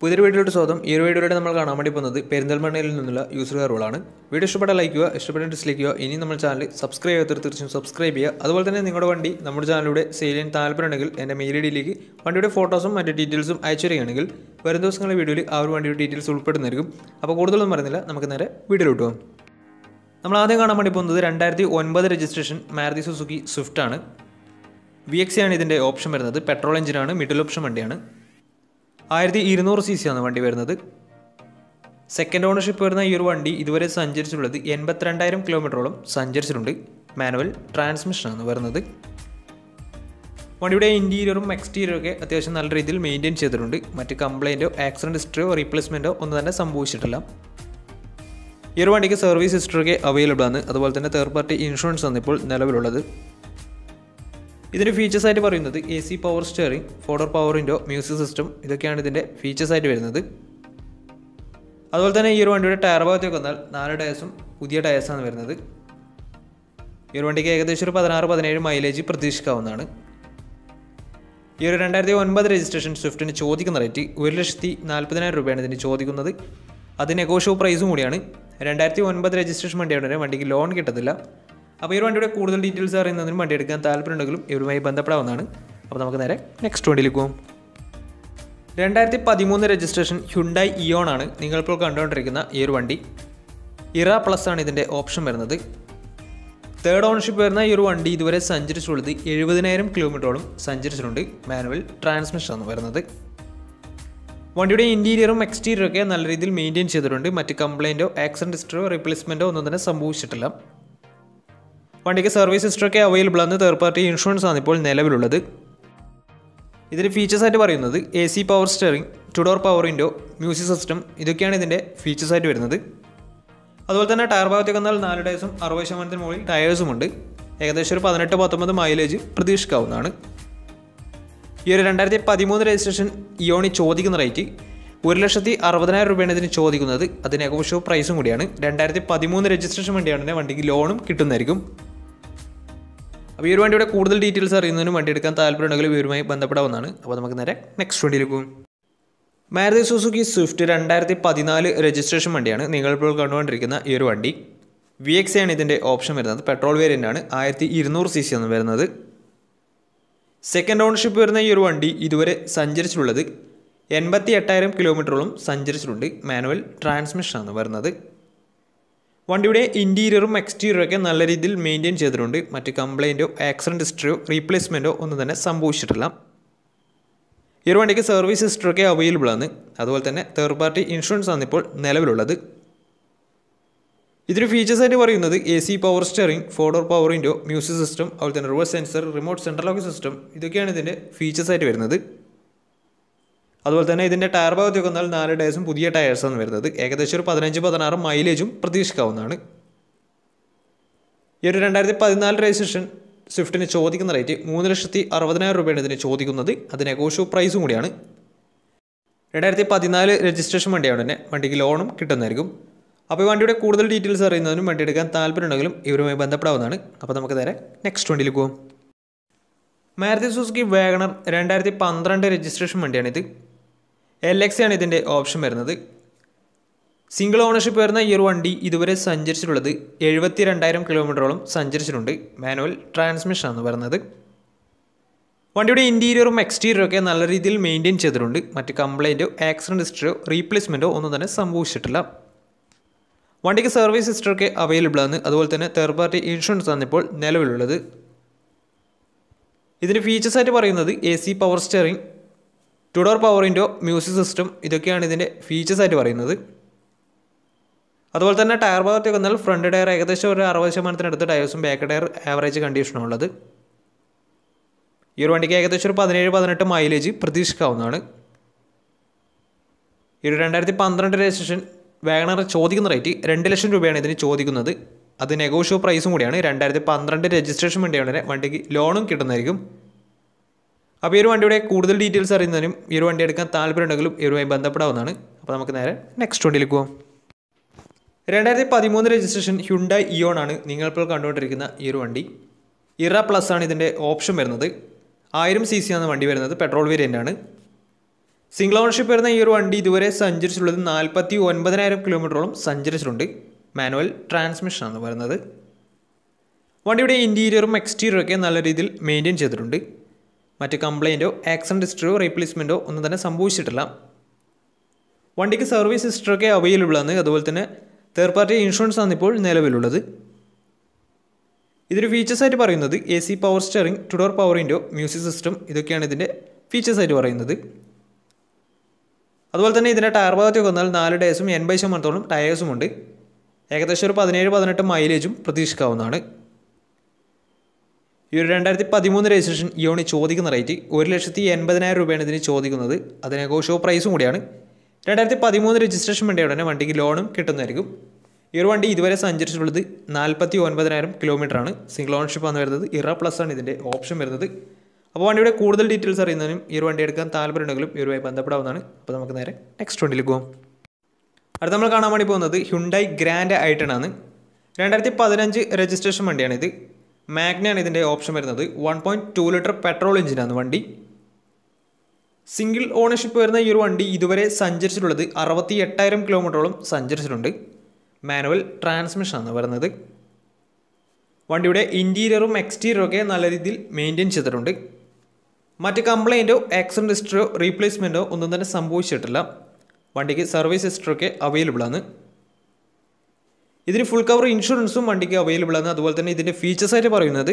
പുതിയൊരു വീഡിയോയുടെ സ്വാഗതം ഈ ഒരു വീഡിയോയുടെ നമ്മൾ കാണാൻ വേണ്ടി പോകുന്നത് പെരിന്തൽമണ്ണയിൽ നിന്നുള്ള യൂസർ കയറുകളാണ് വീഡിയോ ഇഷ്ടപ്പെട്ടാൽ ലൈക്ക് ചെയ്യുക ഇഷ്ടപ്പെട്ട ഡിസ്ലൈക്ക് ചെയ്യുക ഇനി നമ്മുടെ ചാനൽ സബ്സ്ക്രൈബ് ചെയ്യാത്തവർ തീർച്ചയായും സബ്സ്ക്രൈബ് ചെയ്യുക അതുപോലെ തന്നെ നിങ്ങളുടെ വണ്ടി നമ്മുടെ ചാനലിലൂടെ സെയിൽ ചെയ്യാൻ താല്പര്യമുണ്ടെങ്കിൽ എൻ്റെ മെയിൽ ഐ ഡിയിലേക്ക് വണ്ടിയുടെ ഫോട്ടോസും മറ്റു ഡീറ്റെയിൽസും അയച്ചു തരികയാണെങ്കിൽ വരും ദിവസങ്ങളിലെ വീഡിയോയിൽ ആ ഒരു വണ്ടിയുടെ ഡീറ്റെയിൽസ് ഉൾപ്പെടുന്നതായിരിക്കും അപ്പോൾ കൂടുതലൊന്നും പറയുന്നില്ല നമുക്ക് നേരെ വീഡിയോ പോകാം നമ്മൾ ആദ്യം കാണാൻ വേണ്ടി പോകുന്നത് രണ്ടായിരത്തി ഒൻപത് രജിസ്ട്രേഷൻ മാരുതി സുസുക്കി സ്വിഫ്റ്റ് ആണ് വി എക്സി ആണ് ഇതിൻ്റെ ഓപ്ഷൻ വരുന്നത് പെട്രോൾ എഞ്ചിനാണ് മിഡിൽ ഓപ്ഷൻ വണ്ടിയാണ് ആയിരത്തി ഇരുന്നൂറ് സി സി ആണ് വണ്ടി വരുന്നത് സെക്കൻഡ് ഓണർഷിപ്പ് വരുന്ന ഈ ഒരു വണ്ടി ഇതുവരെ സഞ്ചരിച്ചിട്ടുള്ളത് എൺപത്തിരണ്ടായിരം കിലോമീറ്ററോളം സഞ്ചരിച്ചിട്ടുണ്ട് മാനുവൽ ട്രാൻസ്മിഷനാണ് വരുന്നത് വണ്ടിയുടെ ഇൻറ്റീരിയറും എക്സ്റ്റീരിയറും ഒക്കെ അത്യാവശ്യം നല്ല രീതിയിൽ മെയിൻറ്റെയിൻ ചെയ്തിട്ടുണ്ട് മറ്റ് കംപ്ലൈൻറ്റോ ആക്സിഡൻറ്റ് ഹിസ്റ്ററിയോ റീപ്ലേസ്മെൻറ്റോ ഒന്നും തന്നെ സംഭവിച്ചിട്ടില്ല ഈ ഒരു വണ്ടിക്ക് സർവീസ് ഹിസ്റ്ററിക്ക് അവൈലബിൾ ആണ് അതുപോലെ തന്നെ തേർഡ് പാർട്ടി ഇൻഷുറൻസ് ആണ് ഇപ്പോൾ നിലവിലുള്ളത് ഇതിൻ്റെ ഫീച്ചേഴ്സ് ആയിട്ട് പറയുന്നത് A C power steering four door power window music system ഇതൊക്കെയാണ് ഇതിൻ്റെ ഫീച്ചേഴ്സ് ആയിട്ട് വരുന്നത് അതുപോലെ തന്നെ ഈ ഒരു വണ്ടിയുടെ ടയർ ഭാഗത്തേക്ക് വന്നാൽ നാല് ടയർസും പുതിയ ടയർസാണ് വരുന്നത് ഈ ഒരു വണ്ടിക്ക് ഏകദേശം ഒരു പതിനാറ് പതിനേഴ് മൈലേജ് പ്രതീക്ഷിക്കാവുന്നതാണ് ഈ ഒരു രണ്ടായിരത്തി ഒൻപത് രജിസ്ട്രേഷൻ സ്വിഫ്റ്റിന് ചോദിക്കുന്ന റേറ്റ് ഒരു ലക്ഷത്തി നാൽപ്പതിനായിരം രൂപയാണ് ഇതിന് ചോദിക്കുന്നത് അത് നെഗോഷ്യോ പ്രൈസും കൂടിയാണ് രണ്ടായിരത്തി ഒൻപത് രജിസ്ട്രേഷൻ വണ്ടിയാണ് വണ്ടിക്ക് ലോൺ കിട്ടത്തില്ല അപ്പോൾ ഈ ഒരു വണ്ടിയുടെ കൂടുതൽ ഡീറ്റെയിൽസ് അറിയുന്നതിന് വണ്ടി എടുക്കാൻ ഉണ്ടെങ്കിലും ഇവരുമായി ബന്ധപ്പെടാവുന്നതാണ് അപ്പോൾ നമുക്ക് നേരെ നെക്സ്റ്റ് വണ്ടിയിലേക്ക് പോകും രണ്ടായിരത്തി പതിമൂന്ന് രജിസ്ട്രേഷൻ ഹ്യുണ്ടായി ഇയോൺ ആണ് നിങ്ങളിപ്പോൾ കണ്ടുകൊണ്ടിരിക്കുന്ന ഈ ഒരു വണ്ടി ഇറ പ്ലസ് ആണ് ഇതിൻ്റെ ഓപ്ഷൻ വരുന്നത് തേർഡ് ഓണർഷിപ്പ് വരുന്ന ഈ ഒരു വണ്ടി ഇതുവരെ സഞ്ചരിച്ചുള്ളത് എഴുപതിനായിരം കിലോമീറ്ററോളം സഞ്ചരിച്ചിട്ടുണ്ട് മാനുവൽ ട്രാൻസ്മിഷനാണ് വരുന്നത് വണ്ടിയുടെ ഇൻറ്റീരിയറും എക്സ്റ്റീരിയറും ഒക്കെ നല്ല രീതിയിൽ മെയിൻറ്റെയിൻ ചെയ്തിട്ടുണ്ട് മറ്റ് കംപ്ലൈൻറ്റോ ആക്സിഡൻറ്റ് ഹിസ്റ്ററിയോ റീപ്ലേസ്മെൻറ്റോ ഒന്നും തന്നെ സംഭവിച്ചിട്ടില്ല വണ്ടിക്ക് സർവീസ് ഹിസ്റ്ററൊക്കെ അവൈലബിൾ ആണ് തേർഡ് പാർട്ടി ഇൻഷുറൻസ് ആണ് ഇപ്പോൾ നിലവിലുള്ളത് ഇതിൻ്റെ ഫീച്ചേഴ്സായിട്ട് പറയുന്നത് A C power steering two door power window music system ഇതൊക്കെയാണ് ഇതിൻ്റെ ഫീച്ചേഴ്സായിട്ട് വരുന്നത് അതുപോലെ തന്നെ ടയർ ഭാഗത്തേക്ക് വന്നാൽ നാല് ടയേഴ്സും അറുപത് ശതമാനത്തിന് മുകളിൽ ടയേഴ്സും ഉണ്ട് ഏകദേശം ഒരു പതിനെട്ട് പത്തൊമ്പത് മൈലേജ് പ്രതീക്ഷിക്കാവുന്നതാണ് ഈ ഒരു രണ്ടായിരത്തി പതിമൂന്ന് രജിസ്ട്രേഷൻ ഇയോണി ചോദിക്കുന്ന റേറ്റ് ഒരു ലക്ഷത്തി അറുപതിനായിരം രൂപയാണ് ഇതിന് ചോദിക്കുന്നത് അതിന് ഏകപക്ഷവും പ്രൈസും കൂടിയാണ് രണ്ടായിരത്തി പതിമൂന്ന് രജിസ്ട്രേഷൻ വണ്ടിയാണ് വണ്ടിക്ക് ലോണും കിട്ടുന്നതായിരിക്കും അപ്പോൾ ഈ ഒരു വണ്ടിയുടെ കൂടുതൽ ഡീറ്റെയിൽസ് അറിയുന്നതിനും വണ്ടി എടുക്കാൻ താല്പര്യമുണ്ടെങ്കിൽ ഇവരുമായി ബന്ധപ്പെടാവുന്നതാണ് അപ്പോൾ നമുക്ക് നേരെ നെക്സ്റ്റ് വണ്ടിയിൽ പോകും മാരുതി സുസുക്കി സ്വിഫ്റ്റ് രണ്ടായിരത്തി പതിനാല് രജിസ്ട്രേഷൻ വണ്ടിയാണ് നിങ്ങളിപ്പോൾ കണ്ടുകൊണ്ടിരിക്കുന്ന ഈ ഒരു വണ്ടി വി എക്സ് ആണ് ഇതിൻ്റെ ഓപ്ഷൻ വരുന്നത് പെട്രോൾ വേരിയൻ്റ് ആണ് ആയിരത്തി ഇരുന്നൂറ് സി സി ആണ് വരുന്നത് സെക്കൻഡ് ഓണർഷിപ്പ് വരുന്ന ഈ ഒരു വണ്ടി ഇതുവരെ സഞ്ചരിച്ചിട്ടുള്ളത് എൺപത്തി എട്ടായിരം കിലോമീറ്ററോളം സഞ്ചരിച്ചിട്ടുണ്ട് മാനുവൽ ട്രാൻസ്മിഷനാണ് വരുന്നത് വണ്ടിയുടെ ഇൻറ്റീരിയറും എക്സ്റ്റീരിയറും ഒക്കെ നല്ല രീതിയിൽ മെയിൻറ്റെയിൻ ചെയ്തിട്ടുണ്ട് മറ്റ് കംപ്ലൈൻറ്റോ ആക്സിഡൻറ്റ് ഹിസ്റ്ററിയോ റീപ്ലേസ്മെൻറ്റോ ഒന്നും തന്നെ സംഭവിച്ചിട്ടില്ല ഈ ഒരു വണ്ടിക്ക് സർവീസ് ഹിസ്റ്ററി അവൈലബിൾ ആണ് അതുപോലെ തന്നെ തേർഡ് പാർട്ടി ഇൻഷുറൻസ് ആണ് ഇപ്പോൾ നിലവിലുള്ളത് ഇതിന് ഫീച്ചേഴ്സായിട്ട് പറയുന്നത് A C power steering four door power window music system അതുപോലെ തന്നെ reverse sensor remote central lock system ഇതൊക്കെയാണ് ഇതിൻ്റെ ഫീച്ചേഴ്സായിട്ട് വരുന്നത് അതുപോലെ തന്നെ ഇതിൻ്റെ ടയർ ഭാഗത്ത് വന്നാൽ നാല് ടയേഴ്സും പുതിയ ആണ് വരുന്നത് ഏകദേശം ഒരു പതിനഞ്ച് പതിനാറ് മൈലേജും പ്രതീക്ഷിക്കാവുന്നതാണ് ഈ ഒരു രണ്ടായിരത്തി പതിനാല് രജിസ്ട്രേഷൻ സ്വിഫ്റ്റിന് ചോദിക്കുന്ന റേറ്റ് മൂന്ന് ലക്ഷത്തി അറുപതിനായിരം രൂപയാണ് ഇതിന് ചോദിക്കുന്നത് അതിന് നെഗോഷ്യബിൾ പ്രൈസും കൂടിയാണ് രണ്ടായിരത്തി പതിനാല് രജിസ്ട്രേഷൻ വണ്ടിയാണ് തന്നെ വണ്ടിക്ക് ലോണും കിട്ടുന്നതായിരിക്കും അപ്പോൾ ഈ വണ്ടിയുടെ കൂടുതൽ ഡീറ്റെയിൽസ് അറിയുന്നതിനും വണ്ടി എടുക്കാൻ താല്പര്യമുണ്ടെങ്കിലും ഇവരുമായി ബന്ധപ്പെടാവുന്നതാണ് അപ്പോൾ നമുക്ക് നേരെ നെക്സ്റ്റ് വണ്ടിയിൽ പോകും മാരുതി സുസുക്കി വാഗണർ രണ്ടായിരത്തി പന്ത്രണ്ട് രജിസ്ട്രേഷൻ വണ്ടിയാണിത് എൽ എക്സ് ആണ് ഇതിൻ്റെ ഓപ്ഷൻ വരുന്നത് സിംഗിൾ ഓണർഷിപ്പ് വരുന്ന ഈ ഒരു വണ്ടി ഇതുവരെ സഞ്ചരിച്ചിട്ടുള്ളത് എഴുപത്തി രണ്ടായിരം കിലോമീറ്ററോളം സഞ്ചരിച്ചിട്ടുണ്ട് മാനുവൽ ട്രാൻസ്മിഷൻ ആണ് പറയുന്നത് വണ്ടിയുടെ ഇൻറ്റീരിയറും എക്സ്റ്റീരിയറും ഒക്കെ നല്ല രീതിയിൽ മെയിൻറ്റെയിൻ ചെയ്തിട്ടുണ്ട് മറ്റ് കംപ്ലൈൻറ്റോ ആക്സിഡൻറ്റ് ഹിസ്റ്ററിയോ റീപ്ലേസ്മെൻറ്റോ ഒന്നും തന്നെ സംഭവിച്ചിട്ടില്ല വണ്ടിക്ക് സർവീസ് ഹിസ്റ്ററൊക്കെ അവൈലബിൾ ആണ് അതുപോലെ തന്നെ തേർഡ് പാർട്ടി ഇൻഷുറൻസ് ആണ് ഇപ്പോൾ നിലവിലുള്ളത് ഇതിൻ്റെ ഫീച്ചേഴ്സായിട്ട് പറയുന്നത് A C power steering two door power window music system ഇതൊക്കെയാണ് ഇതിൻ്റെ ഫീച്ചേഴ്സായിട്ട് പറയുന്നത് അതുപോലെ തന്നെ ടയർ ഭാഗത്തേക്ക് വന്നാൽ ഫ്രണ്ട് ടയർ ഏകദേശം ഒരു അറുപത് ശതമാനത്തിനടുത്ത് ടയേഴ്സും ബാക്ക് ടയർ ആവറേജ് കണ്ടീഷനുള്ളത് ഈ ഒരു വണ്ടിക്ക് ഏകദേശം ഒരു പതിനേഴ് പതിനെട്ട് മൈലേജ് പ്രതീക്ഷിക്കാവുന്നതാണ് ഈ ഒരു രണ്ടായിരത്തി പന്ത്രണ്ട് രജിസ്ട്രേഷൻ വാഗണർ ചോദിക്കുന്ന റേറ്റ് രണ്ട് ലക്ഷം രൂപയാണ് ഇതിന് ചോദിക്കുന്നത് അത് നെഗോഷ്യോ പ്രൈസും കൂടിയാണ് രണ്ടായിരത്തി പന്ത്രണ്ട് രജിസ്ട്രേഷൻ വേണ്ടിയാണ് വണ്ടിക്ക് ലോണും കിട്ടുന്നതായിരിക്കും അപ്പോൾ ഈ ഒരു വണ്ടിയുടെ കൂടുതൽ ഡീറ്റെയിൽസ് അറിയുന്നതിനും ഈ ഒരു വണ്ടി എടുക്കാൻ താല്പര്യമുണ്ടെങ്കിലും ഈ ഒരുമായി ബന്ധപ്പെടാവുന്നതാണ് അപ്പോൾ നമുക്ക് നേരെ നെക്സ്റ്റ് വണ്ടിയിലേക്ക് പോവാം രണ്ടായിരത്തി പതിമൂന്ന് രജിസ്ട്രേഷൻ ഹ്യുണ്ടായി ഇയോൺ ആണ് നിങ്ങളിപ്പോൾ കണ്ടുകൊണ്ടിരിക്കുന്ന ഈ ഒരു വണ്ടി ഇറ പ്ലസ് ആണ് ഇതിൻ്റെ ഓപ്ഷൻ വരുന്നത് ആയിരം സി സി ആണ് വണ്ടി വരുന്നത് പെട്രോൾ വേരിയൻ്റ് ആണ് സിംഗിൾ ഓണർഷിപ്പ് വരുന്ന ഈ ഒരു വണ്ടി ഇതുവരെ സഞ്ചരിച്ചിട്ടുള്ളത് നാൽപ്പത്തി ഒൻപതിനായിരം കിലോമീറ്ററോളം സഞ്ചരിച്ചിട്ടുണ്ട് മാനുവൽ ട്രാൻസ്മിഷൻ ആണ് പറയുന്നത് വണ്ടിയുടെ ഇൻറ്റീരിയറും എക്സ്റ്റീരിയറും ഒക്കെ നല്ല രീതിയിൽ മെയിൻറ്റെയിൻ ചെയ്തിട്ടുണ്ട് മറ്റ് കംപ്ലയിൻറ്റോ ആക്സിഡൻറ്റ് ഹിസ്റ്ററിയോ റീപ്ലേസ്മെൻറ്റോ ഒന്നും തന്നെ സംഭവിച്ചിട്ടില്ല വണ്ടിക്ക് സർവീസ് ഹിസ്റ്ററൊക്കെ അവൈലബിൾ ആണ് അതുപോലെ തന്നെ തേർഡ് പാർട്ടി ഇൻഷുറൻസ് ആണ് ഇപ്പോൾ നിലവിലുള്ളത് ഇതൊരു ഫീച്ചേഴ്സായിട്ട് പറയുന്നത് A C power steering two door power window music system ഇതൊക്കെയാണ് ഇതിൻ്റെ ഫീച്ചേഴ്സായിട്ട് പറയുന്നത് അതുപോലെ തന്നെ ഇതിൻ്റെ ടയർ ഭാഗത്തേക്ക് വന്നാൽ നാല് ഡേയ്സും എൺപത് ശതമാനത്തോളം ഉണ്ട് ഏകദേശം ഒരു പതിനേഴ് പതിനെട്ട് മൈലേജും പ്രതീക്ഷിക്കാവുന്നതാണ് ഈ ഒരു രണ്ടായിരത്തി പതിമൂന്ന് രജിസ്ട്രേഷൻ ഇയോണി ചോദിക്കുന്ന റേറ്റ് ഒരു ലക്ഷത്തി എൺപതിനായിരം രൂപയാണ് ഇതിന് ചോദിക്കുന്നത് അതിന് ഘോഷോ പ്രൈസും കൂടിയാണ് രണ്ടായിരത്തി പതിമൂന്ന് രജിസ്ട്രേഷൻ വേണ്ടി ഉടനെ വണ്ടിക്ക് ലോണും കിട്ടുന്നതായിരിക്കും ഈ ഒരു വണ്ടി ഇതുവരെ സഞ്ചരിച്ചിട്ടുള്ളത് നാൽപ്പത്തി ഒൻപതിനായിരം കിലോമീറ്ററാണ് സിംഗിൾ ഓണർഷിപ്പ് ആണ് വരുന്നത് ഇറ പ്ലസ് ആണ് ഇതിൻ്റെ ഓപ്ഷൻ വരുന്നത് അപ്പോൾ വണ്ടിയുടെ കൂടുതൽ ഡീറ്റെയിൽസ് അറിയുന്നതിനും ഈ ഒരു വണ്ടി എടുക്കാൻ താല്പര്യമുണ്ടെങ്കിലും ഈ വഴി ബന്ധപ്പെടാവുന്നതാണ് അപ്പോൾ നമുക്ക് നേരെ നെക്സ്റ്റ് വണ്ടിയിലേക്ക് പോകാം അടുത്ത നമ്മൾ കാണാൻ വേണ്ടി പോകുന്നത് ഹ്യുണ്ടായി ഗ്രാൻഡ് ഐട്ടണാണ് രണ്ടായിരത്തി പതിനഞ്ച് രജിസ്ട്രേഷൻ വണ്ടിയാണിത് മാഗ്നയാണ് ഇതിൻ്റെ ഓപ്ഷൻ വരുന്നത് one point two litre petrol എഞ്ചിനാണ് വണ്ടി സിംഗിൾ ഓണർഷിപ്പ് വരുന്ന ഈ ഒരു വണ്ടി ഇതുവരെ സഞ്ചരിച്ചിട്ടുള്ളത് അറുപത്തി എട്ടായിരം കിലോമീറ്ററോളം സഞ്ചരിച്ചിട്ടുണ്ട് മാനുവൽ ട്രാൻസ്മിഷനാണ് വരുന്നത് വണ്ടിയുടെ ഇൻറ്റീരിയറും എക്സ്റ്റീരിയറും ഒക്കെ നല്ല രീതിയിൽ മെയിൻറ്റെയിൻ ചെയ്തിട്ടുണ്ട് മറ്റ് കംപ്ലൈൻറ്റോ ആക്സിഡൻറ്റ് ഹിസ്റ്ററിയോ റീപ്ലേസ്മെൻറ്റോ ഒന്നും തന്നെ സംഭവിച്ചിട്ടില്ല വണ്ടിക്ക് സർവീസ് ഹിസ്റ്ററൊക്കെ അവൈലബിളാണ് ഇതിന് ഫുൾ കവർ ഇൻഷുറൻസും വണ്ടിക്ക് അവൈലബിളാണ് അതുപോലെ തന്നെ ഇതിൻ്റെ ഫീച്ചേഴ്സായിട്ട് പറയുന്നത്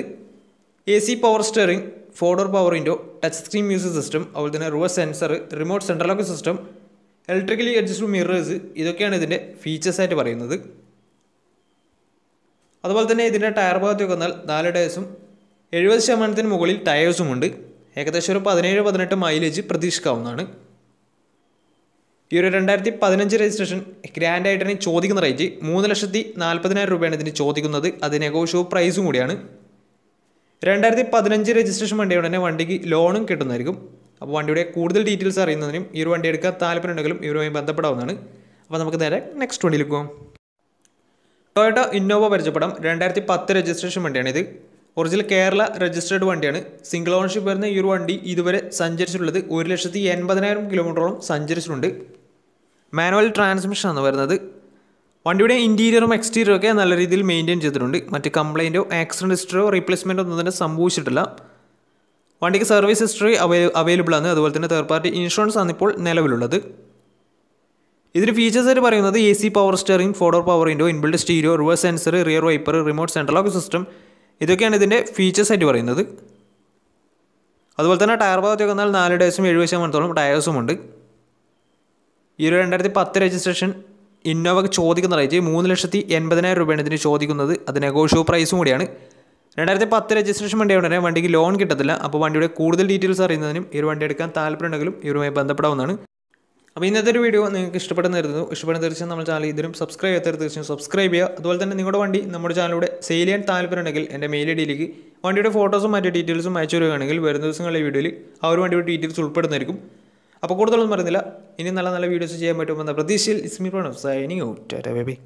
A C power steering four door power window touch screen music system അതുപോലെ തന്നെ reverse sensor remote central lock system electrically adjust mirrors ഇതൊക്കെയാണ് ഇതിൻ്റെ ഫീച്ചേഴ്സായിട്ട് പറയുന്നത് അതുപോലെ തന്നെ ഇതിൻ്റെ ടയർ ഭാഗത്തേക്ക് വന്നാൽ നാല് ടയേഴ്സും എഴുപത് ശതമാനത്തിന് മുകളിൽ ടയേഴ്സുമുണ്ട് ഏകദേശം ഒരു പതിനേഴ് പതിനെട്ട് മൈലേജ് പ്രതീക്ഷിക്കാവുന്നതാണ് ഈ ഒരു രണ്ടായിരത്തി പതിനഞ്ച് രജിസ്ട്രേഷൻ ഗ്രാൻഡ് ആയിട്ടാണ് ചോദിക്കുന്ന റേറ്റ് മൂന്ന് ലക്ഷത്തി നാൽപ്പതിനായിരം രൂപയാണ് ഇതിന് ചോദിക്കുന്നത് അത് നെഗോഷ്യോ പ്രൈസും കൂടിയാണ് രണ്ടായിരത്തി പതിനഞ്ച് രജിസ്ട്രേഷൻ വണ്ടിയുടെ തന്നെ വണ്ടിക്ക് ലോണും കിട്ടുന്നതായിരിക്കും അപ്പോൾ വണ്ടിയുടെ കൂടുതൽ ഡീറ്റെയിൽസ് അറിയുന്നതിനും ഈ ഒരു വണ്ടി എടുക്കാൻ താല്പര്യമുണ്ടെങ്കിലും ഇവരുമായി ബന്ധപ്പെടാവുന്നതാണ് അപ്പോൾ നമുക്ക് നേരെ നെക്സ്റ്റ് വണ്ടിയിലേക്ക് പോകാം ടൊയോട്ട ഇന്നോവ പരിചയപ്പെടാം രണ്ടായിരത്തി പത്ത് രജിസ്ട്രേഷൻ വണ്ടിയാണിത് ഒറിജിനൽ കേരള രജിസ്റ്റേർഡ് വണ്ടിയാണ് സിംഗിൾ ഓണർഷിപ്പ് വരുന്ന ഈ ഒരു വണ്ടി ഇതുവരെ സഞ്ചരിച്ചിട്ടുള്ളത് ഒരു ലക്ഷത്തി എൺപതിനായിരം കിലോമീറ്ററോളം സഞ്ചരിച്ചിട്ടുണ്ട് മാനുവൽ ട്രാൻസ്മിഷൻ ആണ് വരുന്നത് വണ്ടിയുടെ ഇൻറ്റീരിയറും എക്സ്റ്റീരിയറും ഒക്കെ നല്ല രീതിയിൽ മെയിൻറ്റെയിൻ ചെയ്തിട്ടുണ്ട് മറ്റ് കംപ്ലയിൻറ്റോ ആക്സിഡൻറ്റ് ഹിസ്റ്ററിയോ റീപ്ലേസ്മെൻറ്റോ ഒന്നും തന്നെ സംഭവിച്ചിട്ടില്ല വണ്ടിക്ക് സർവീസ് ഹിസ്റ്ററി അവൈലബിൾ ആണ് അതുപോലെ തന്നെ തേർഡ് പാർട്ടി ഇൻഷുറൻസ് ആണ് ഇപ്പോൾ നിലവിലുള്ളത് ഇതിന് ഫീച്ചേഴ്സ് ആയിട്ട് പറയുന്നത് A C power steering four power window inbuilt stereo reverse sensor rear wiper remote central lock system ഇതൊക്കെയാണ് ഇതിൻ്റെ ഫീച്ചേഴ്സ് ആയിട്ട് പറയുന്നത് അതുപോലെ തന്നെ ടയർ ഭാഗത്തേക്ക് വന്നാൽ നാല് ഡേഴ്സും ഏഴ് ശതമാനത്തോളം ടയേഴ്സും ഉണ്ട് ഈ ഒരു രണ്ടായിരത്തി പത്ത് രജിസ്ട്രേഷൻ ഇന്നോവക്ക് ചോദിക്കുന്ന റേറ്റ് മൂന്ന് ലക്ഷത്തി എൺപതിനായിരം രൂപയാണ് ഇതിന് ചോദിക്കുന്നത് അത് നെഗോഷ്യോ പ്രൈസും കൂടിയാണ് രണ്ടായിരത്തി പത്ത് രജിസ്ട്രേഷൻ വണ്ടി ഉടനെ വണ്ടിക്ക് ലോൺ കിട്ടത്തില്ല അപ്പോൾ വണ്ടിയുടെ കൂടുതൽ ഡീറ്റെയിൽസ് അറിയുന്നതിനും ഈ ഒരു വണ്ടി എടുക്കാൻ താല്പര്യമുണ്ടെങ്കിലും ഇവരുമായി ബന്ധപ്പെടാവുന്നതാണ് അപ്പോൾ ഇന്നത്തെ ഒരു വീഡിയോ നിങ്ങൾക്ക് ഇഷ്ടപ്പെടുന്ന കരുതുന്നു ഇഷ്ടപ്പെടുന്ന തീർച്ചയായും നമ്മുടെ ചാനൽ ഇതിലും സബ്സ്ക്രൈബ് ചെയ്യാത്ത തീർച്ചയായും സബ്സ്ക്രൈബ് ചെയ്യുക അതുപോലെ തന്നെ നിങ്ങളുടെ വണ്ടി നമ്മുടെ ചാനലിലൂടെ സെയിൽ ചെയ്യാൻ താല്പര്യമുണ്ടെങ്കിൽ എൻ്റെ മെയിൽ ഐ ഡിയിലേക്ക് വണ്ടിയുടെ ഫോട്ടോസും മറ്റു ഡീറ്റെയിൽസും അയച്ചു വരികയാണെങ്കിൽ വരുന്ന ദിവസങ്ങളിലെ വീഡിയോയിൽ ആ ഒരു വണ്ടിയുടെ ഡീറ്റെയിൽസ് ഉൾപ്പെടുന്നതായിരിക്കും അപ്പോൾ കൂടുതലൊന്നും പറയുന്നില്ല ഇനി നല്ല നല്ല വീഡിയോസ് ചെയ്യാൻ പറ്റുമെന്ന പ്രതീക്ഷയിൽ ഇസ്മി പ്രണവ് സൈനിങ് ഔട്ട് ബേബി